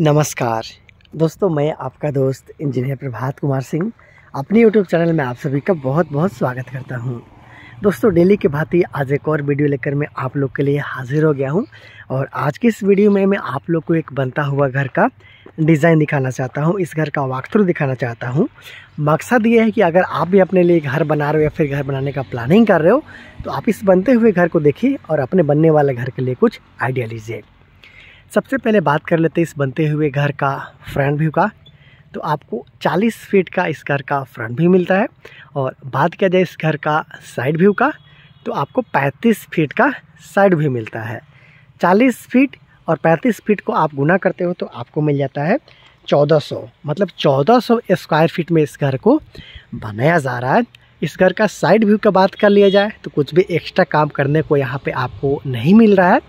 नमस्कार दोस्तों मैं आपका दोस्त इंजीनियर प्रभात कुमार सिंह अपने YouTube चैनल में आप सभी का बहुत बहुत स्वागत करता हूं। दोस्तों डेली के भांति आज एक और वीडियो लेकर मैं आप लोग के लिए हाजिर हो गया हूं और आज की इस वीडियो में मैं आप लोग को एक बनता हुआ घर का डिज़ाइन दिखाना चाहता हूँ इस घर का वाकथ्रू दिखाना चाहता हूँ मकसद ये है कि अगर आप भी अपने लिए घर बना रहे हो या फिर घर बनाने का प्लानिंग कर रहे हो तो आप इस बनते हुए घर को देखिए और अपने बनने वाले घर के लिए कुछ आइडिया लीजिए सबसे पहले बात कर लेते हैं इस बनते हुए घर का फ्रंट व्यू का तो आपको 40 फीट का इस घर का फ्रंट व्यू मिलता है और बात किया जाए इस घर का साइड व्यू का तो आपको 35 फीट का साइड व्यू मिलता है 40 फीट और 35 फीट को आप गुना करते हो तो आपको मिल जाता है 1400 मतलब 1400 स्क्वायर फीट में इस घर को बनाया जा रहा है इस घर का साइड व्यू का बात कर लिया जाए तो कुछ भी एक्स्ट्रा काम करने को यहाँ पर आपको नहीं मिल रहा है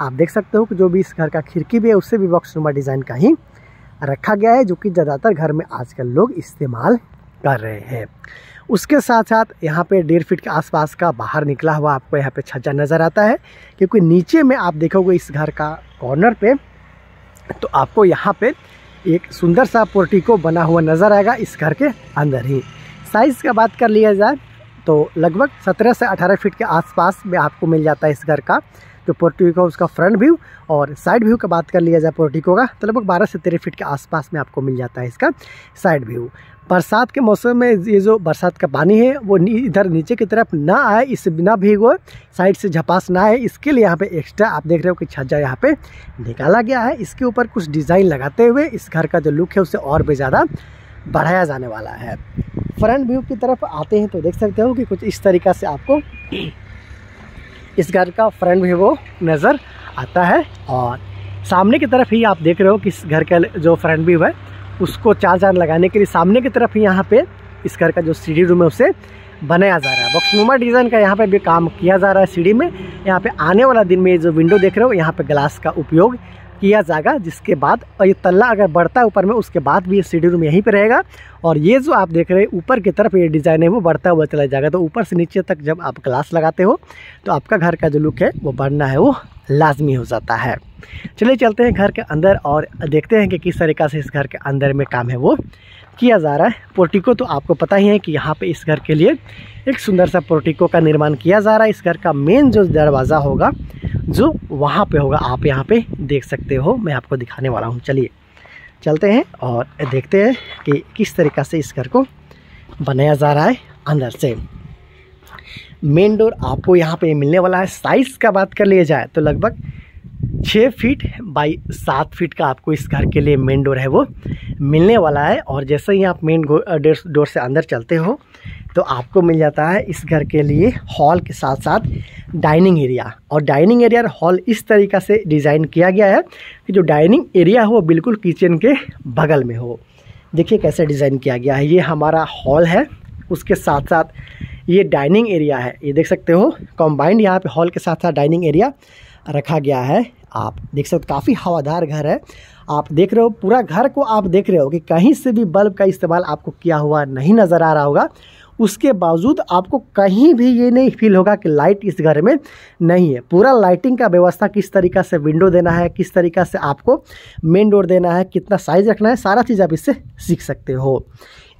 आप देख सकते हो कि जो भी इस घर का खिड़की भी है उससे भी नुमा डिज़ाइन का ही रखा गया है जो कि ज़्यादातर घर में आजकल लोग इस्तेमाल कर रहे हैं उसके साथ साथ यहाँ पे डेढ़ फीट के आसपास का बाहर निकला हुआ आपको यहाँ पे छज्जा नज़र आता है क्योंकि नीचे में आप देखोगे इस घर का कॉर्नर पे तो आपको यहाँ पे एक सुंदर सा पोर्टिको बना हुआ नज़र आएगा इस घर के अंदर ही साइज़ का बात कर लिया जाए तो लगभग सत्रह से अठारह फीट के आसपास में आपको मिल जाता है इस घर का तो पोर्टिको उसका फ्रंट व्यू और साइड व्यू का बात कर लिया जाए पोर्टिको का तो लगभग बारह से तेरह फीट के आसपास में आपको मिल जाता है इसका साइड व्यू बरसात के मौसम में ये जो बरसात का पानी है वो इधर नीचे की तरफ ना आए इससे बिना भीगो साइड से झपास ना आए इसके लिए यहाँ पे एक्स्ट्रा आप देख रहे हो कि छज्जा यहाँ पे निकाला गया है इसके ऊपर कुछ डिज़ाइन लगाते हुए इस घर का जो लुक है उसे और भी ज़्यादा बढ़ाया जाने वाला है फ्रंट व्यू की तरफ आते हैं तो देख सकते हो कि कुछ इस तरीका से आपको इस घर का फ्रंट भी वो नज़र आता है और सामने की तरफ ही आप देख रहे हो कि इस घर का जो फ्रंट भी है उसको चार चार लगाने के लिए सामने की तरफ ही यहाँ पे इस घर का जो सीढ़ी रूम है उसे बनाया जा रहा है बक्सनुमा डिज़ाइन का यहाँ पे भी काम किया जा रहा है सीढ़ी में यहाँ पे आने वाला दिन में जो विंडो देख रहे हो यहाँ पे ग्लास का उपयोग किया जाएगा जिसके बाद और ये तल्ला अगर बढ़ता है ऊपर में उसके बाद भी ये सीढ़ी रूम यहीं पर रहेगा और ये जो आप देख रहे हैं ऊपर की तरफ ये डिज़ाइन है वो बढ़ता हुआ चला जाएगा तो ऊपर से नीचे तक जब आप ग्लास लगाते हो तो आपका घर का जो लुक है वो बढ़ना है वो लाजमी हो जाता है चलिए चलते हैं घर के अंदर और देखते हैं कि किस तरीका से इस घर के अंदर में काम है वो किया जा रहा है पोर्टिको तो आपको पता ही है कि यहाँ पे इस घर के लिए एक सुंदर सा पोर्टिको का निर्माण किया जा रहा है इस घर का मेन जो दरवाज़ा होगा जो वहाँ पे होगा आप यहाँ पे देख सकते हो मैं आपको दिखाने वाला हूँ चलिए चलते हैं और देखते हैं कि किस तरीक़ा से इस घर को बनाया जा रहा है अंदर से मेन डोर आपको यहाँ पर मिलने वाला है साइज़ का बात कर लिया जाए तो लगभग छः फीट बाई सात फीट का आपको इस घर के लिए मेन डोर है वो मिलने वाला है और जैसे ही आप मेन डोर से अंदर चलते हो तो आपको मिल जाता है इस घर के लिए हॉल के साथ साथ डाइनिंग एरिया और डाइनिंग एरिया और हॉल इस तरीका से डिज़ाइन किया गया है कि जो डाइनिंग एरिया हो बिल्कुल किचन के बगल में हो देखिए कैसे डिज़ाइन किया गया है ये हमारा हॉल है उसके साथ साथ ये डाइनिंग एरिया है ये देख सकते हो कॉम्बाइंड यहाँ पे हॉल के साथ साथ डाइनिंग एरिया रखा गया है आप देख सकते हो काफ़ी हवादार घर है आप देख रहे हो पूरा घर को आप देख रहे हो कि कहीं से भी बल्ब का इस्तेमाल आपको किया हुआ नहीं नज़र आ रहा होगा उसके बावजूद आपको कहीं भी ये नहीं फील होगा कि लाइट इस घर में नहीं है पूरा लाइटिंग का व्यवस्था किस तरीका से विंडो देना है किस तरीका से आपको मेन डोर देना है कितना साइज़ रखना है सारा चीज़ आप इससे सीख सकते हो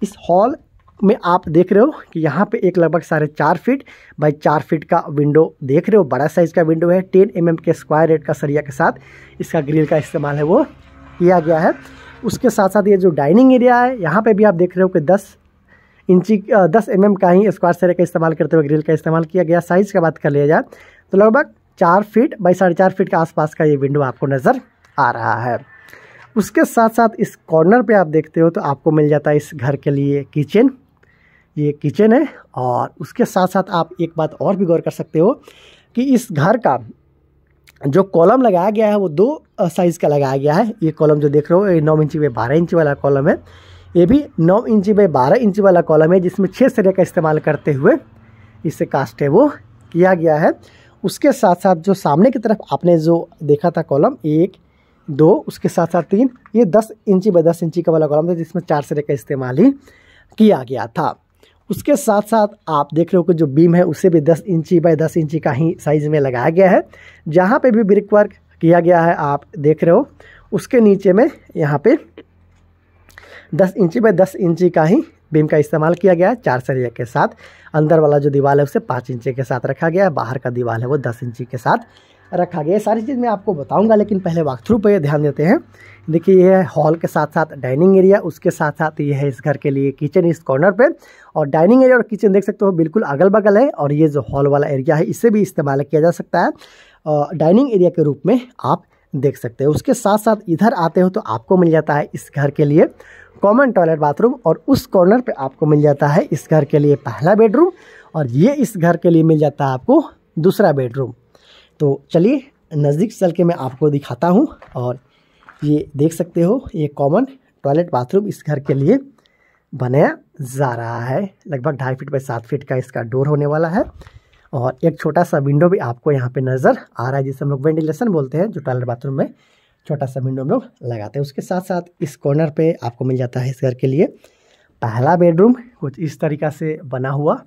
इस हॉल में आप देख रहे हो कि यहाँ पे एक लगभग साढ़े चार फीट बाई चार फीट का विंडो देख रहे हो बड़ा साइज़ का विंडो है टेन एम mm के स्क्वायर रेट का सरिया के साथ इसका ग्रिल का इस्तेमाल है वो किया गया है उसके साथ साथ ये जो डाइनिंग एरिया है यहाँ पे भी आप देख रहे हो कि दस इंची दस एम mm का ही स्क्वायर सरिया का इस्तेमाल करते हुए ग्रिल का इस्तेमाल किया गया साइज़ का बात कर लिया जाए तो लगभग चार फीट बाई साढ़े चार फीट के आसपास का ये विंडो आपको नज़र आ रहा है उसके साथ साथ इस कॉर्नर पे आप देखते हो तो आपको मिल जाता है इस घर के लिए किचन ये किचन है और उसके साथ साथ आप एक बात और भी गौर कर सकते हो कि इस घर का जो कॉलम लगाया गया है वो दो साइज़ का लगाया गया है ये कॉलम जो देख रहे हो ये नौ इंची बाई बारह इंची वाला कॉलम है ये भी नौ इंची बाई बारह इंची वाला कॉलम है जिसमें छः सरे का इस्तेमाल करते हुए इसे कास्ट है वो किया गया है उसके साथ साथ जो सामने की तरफ आपने जो देखा था कॉलम एक दो उसके साथ साथ तीन ये दस इंची बाई दस इंची का वाला कॉलम था जिसमें चार सरे का इस्तेमाल ही किया गया था उसके साथ साथ आप देख रहे हो कि जो बीम है उसे भी 10 इंची बाय 10 इंची का ही साइज़ में लगाया गया है जहाँ पे भी ब्रिक वर्क किया गया है आप देख रहे हो उसके नीचे में यहाँ पे 10 इंची बाय 10 इंची का ही बीम का इस्तेमाल किया गया है चार सरिया के साथ अंदर वाला जो दीवार है उसे पाँच इंची के साथ रखा गया है बाहर का दीवार है वो दस इंची के साथ रखा गया ये सारी चीज़ मैं आपको बताऊंगा लेकिन पहले वाक थ्रू पर ध्यान देते हैं देखिए ये है हॉल के साथ साथ डाइनिंग एरिया उसके साथ साथ ये है इस घर के लिए किचन इस कॉर्नर पे और डाइनिंग एरिया और किचन देख सकते हो बिल्कुल अगल बगल है और ये जो हॉल वाला एरिया है इसे भी इस्तेमाल किया जा सकता है डाइनिंग एरिया के रूप में आप देख सकते हो उसके साथ साथ इधर आते हो तो आपको मिल जाता है इस घर के लिए कॉमन टॉयलेट बाथरूम और उस कॉर्नर पर आपको मिल जाता है इस घर के लिए पहला बेडरूम और ये इस घर के लिए मिल जाता है आपको दूसरा बेडरूम तो चलिए नज़दीक चल के मैं आपको दिखाता हूँ और ये देख सकते हो ये कॉमन टॉयलेट बाथरूम इस घर के लिए बनाया जा रहा है लगभग ढाई फीट बाई सात फीट का इसका डोर होने वाला है और एक छोटा सा विंडो भी आपको यहाँ पे नज़र आ रहा है जिसे हम लोग वेंटिलेशन बोलते हैं जो टॉयलेट बाथरूम में छोटा सा विंडो हम लोग लगाते हैं उसके साथ साथ इस कॉर्नर पे आपको मिल जाता है इस घर के लिए पहला बेडरूम कुछ इस तरीका से बना हुआ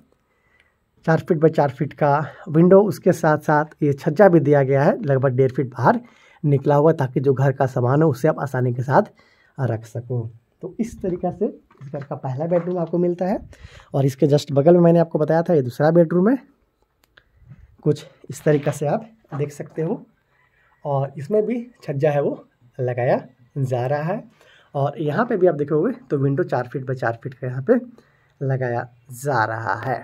चार फीट बाई चार फीट का विंडो उसके साथ साथ ये छज्जा भी दिया गया है लगभग डेढ़ फीट बाहर निकला हुआ ताकि जो घर का सामान हो उसे आप आसानी के साथ रख सको तो इस तरीका से इस घर का पहला बेडरूम आपको मिलता है और इसके जस्ट बगल में मैंने आपको बताया था ये दूसरा बेडरूम है कुछ इस तरीका से आप देख सकते हो और इसमें भी छज्जा है वो लगाया जा रहा है और यहाँ पे भी आप देखोगे तो विंडो चार फीट बाई चार फीट का यहाँ पे लगाया जा रहा है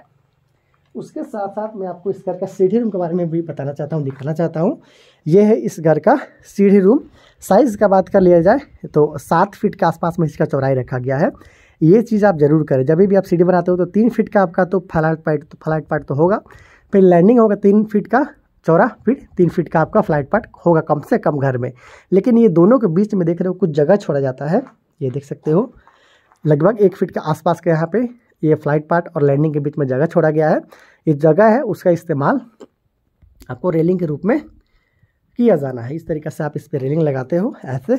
उसके साथ साथ मैं आपको इस घर का सीढ़ी रूम के बारे में भी बताना चाहता हूँ दिखाना चाहता हूँ ये है इस घर का सीढ़ी रूम साइज़ का बात कर लिया जाए तो सात फीट के आसपास में इसका चौड़ाई रखा गया है ये चीज़ आप ज़रूर करें जब भी आप सीढ़ी बनाते हो तो तीन फीट का आपका तो फ्लाइट पार्ट तो फ्लाइट पार्ट तो होगा फिर लैंडिंग होगा तीन फीट का चौरा फीट तीन फीट का आपका फ्लाइट पार्ट होगा कम से कम घर में लेकिन ये दोनों के बीच में देख रहे हो कुछ जगह छोड़ा जाता है ये देख सकते हो लगभग एक फीट के आसपास का यहाँ पे ये फ्लाइट पार्ट और लैंडिंग के बीच में जगह छोड़ा गया है ये जगह है उसका इस्तेमाल आपको रेलिंग के रूप में किया जाना है इस तरीके से आप इस पर रेलिंग लगाते हो ऐसे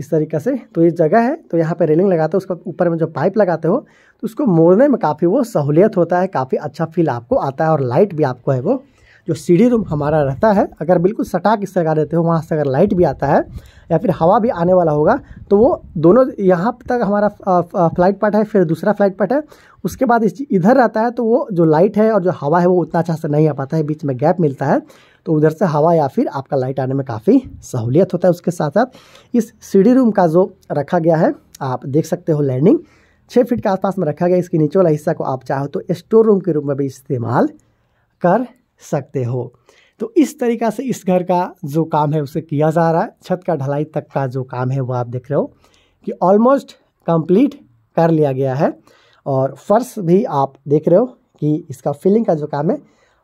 इस तरीके से तो ये जगह है तो यहाँ पे रेलिंग लगाते हो उसके ऊपर में जो पाइप लगाते हो तो उसको मोड़ने में काफ़ी वो सहूलियत होता है काफ़ी अच्छा फील आपको आता है और लाइट भी आपको है वो जो सीढ़ी रूम हमारा रहता है अगर बिल्कुल सटा के सगा देते हो वहाँ से अगर लाइट भी आता है या फिर हवा भी आने वाला होगा तो वो दोनों यहाँ तक हमारा फ्लाइट पार्ट है फिर दूसरा फ्लाइट पार्ट है उसके बाद इस इधर रहता है तो वो जो लाइट है और जो हवा है वो उतना अच्छा से नहीं आ पाता है बीच में गैप मिलता है तो उधर से हवा या फिर आपका लाइट आने में काफ़ी सहूलियत होता है उसके साथ साथ इस सीढ़ी रूम का जो रखा गया है आप देख सकते हो लैंडिंग छः फीट के आसपास में रखा गया इसके नीचे वाला हिस्सा को आप चाहो तो स्टोर रूम के रूप में भी इस्तेमाल कर सकते हो तो इस तरीका से इस घर का जो काम है उसे किया जा रहा है छत का ढलाई तक का जो काम है वो आप देख रहे हो कि ऑलमोस्ट कंप्लीट कर लिया गया है और फर्श भी आप देख रहे हो कि इसका फिलिंग का जो काम है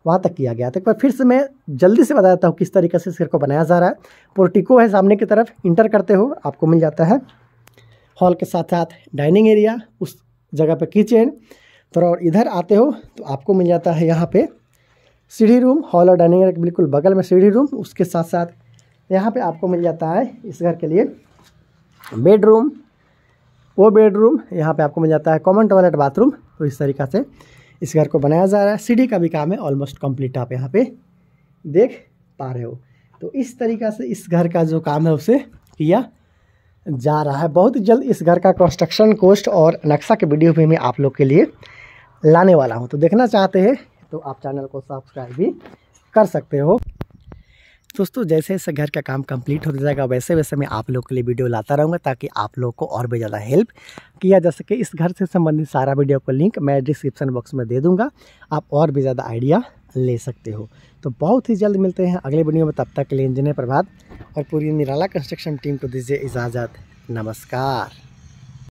वहाँ तक किया गया तो एक बार फिर से मैं जल्दी से बता देता हूँ किस तरीके से इस घर को बनाया जा रहा है पोर्टिको है सामने की तरफ इंटर करते हो आपको मिल जाता है हॉल के साथ साथ डाइनिंग एरिया उस जगह पर किचन थोड़ा तो और इधर आते हो तो आपको मिल जाता है यहाँ पर सीढ़ी रूम हॉल और डाइनिंग के बिल्कुल बगल में सीढ़ी रूम उसके साथ साथ यहाँ पे आपको मिल जाता है इस घर के लिए बेडरूम वो बेडरूम यहाँ पे आपको मिल जाता है कॉमन टॉयलेट बाथरूम तो इस तरीका से इस घर को बनाया जा रहा है सीढ़ी का भी काम है ऑलमोस्ट कम्प्लीट आप यहाँ पर देख पा रहे हो तो इस तरीका से इस घर का जो काम है उसे किया जा रहा है बहुत जल्द इस घर का कंस्ट्रक्शन कोस्ट और नक्शा के वीडियो भी मैं आप लोग के लिए लाने वाला हूँ तो देखना चाहते हैं तो आप चैनल को सब्सक्राइब भी कर सकते हो दोस्तों जैसे जैसे घर का काम कंप्लीट होता जाएगा वैसे वैसे मैं आप लोग के लिए वीडियो लाता रहूँगा ताकि आप लोग को और भी ज़्यादा हेल्प किया जा सके इस घर से संबंधित सारा वीडियो का लिंक मैं डिस्क्रिप्शन बॉक्स में दे दूँगा आप और भी ज़्यादा आइडिया ले सकते हो तो बहुत ही जल्द मिलते हैं अगले वीडियो में तब तक के लिए इंजीनियर प्रभात और पूरी निराला कंस्ट्रक्शन टीम को दीजिए इजाज़त नमस्कार